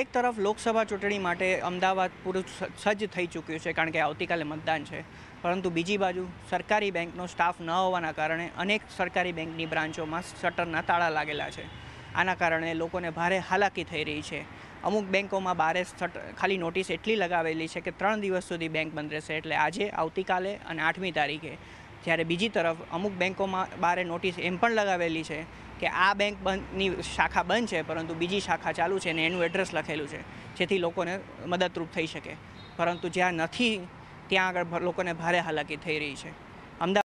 એક તરફ લોકસભા ચૂંટણી માટે અમદાવાદ પૂરું સજ્જ થઈ ચૂક્યું છે કારણ કે આવતીકાલે મતદાન છે પરંતુ બીજી બાજુ સરકારી બેંકનો સ્ટાફ ન હોવાના કારણે અનેક સરકારી બેંકની બ્રાન્ચોમાં શટરના તાળા લાગેલા છે આના કારણે લોકોને ભારે હાલાકી થઈ રહી છે અમુક બેંકોમાં બારે ખાલી નોટિસ એટલી લગાવેલી છે કે ત્રણ દિવસ સુધી બેંક બંધ રહેશે એટલે આજે આવતીકાલે અને આઠમી તારીખે જ્યારે બીજી તરફ અમુક બેન્કોમાં બારે નોટિસ એમ પણ લગાવેલી છે કે આ બેંક બંધની શાખા બંધ છે પરંતુ બીજી શાખા ચાલુ છે અને એનું એડ્રેસ લખેલું છે જેથી લોકોને મદદરૂપ થઈ શકે પરંતુ જ્યાં નથી ત્યાં આગળ લોકોને ભારે હાલાકી થઈ રહી છે અમદાવાદ